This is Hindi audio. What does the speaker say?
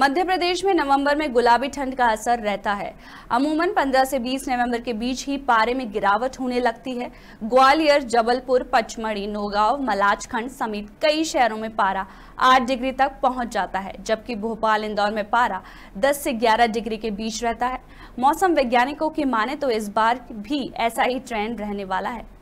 मध्य प्रदेश में नवंबर में गुलाबी ठंड का असर रहता है अमूमन 15 से 20 नवंबर के बीच ही पारे में गिरावट होने लगती है ग्वालियर जबलपुर पचमढ़ी नोगांव मलाजखंड समेत कई शहरों में पारा 8 डिग्री तक पहुंच जाता है जबकि भोपाल इंदौर में पारा 10 से 11 डिग्री के बीच रहता है मौसम वैज्ञानिकों की माने तो इस बार भी ऐसा ही ट्रेंड रहने वाला है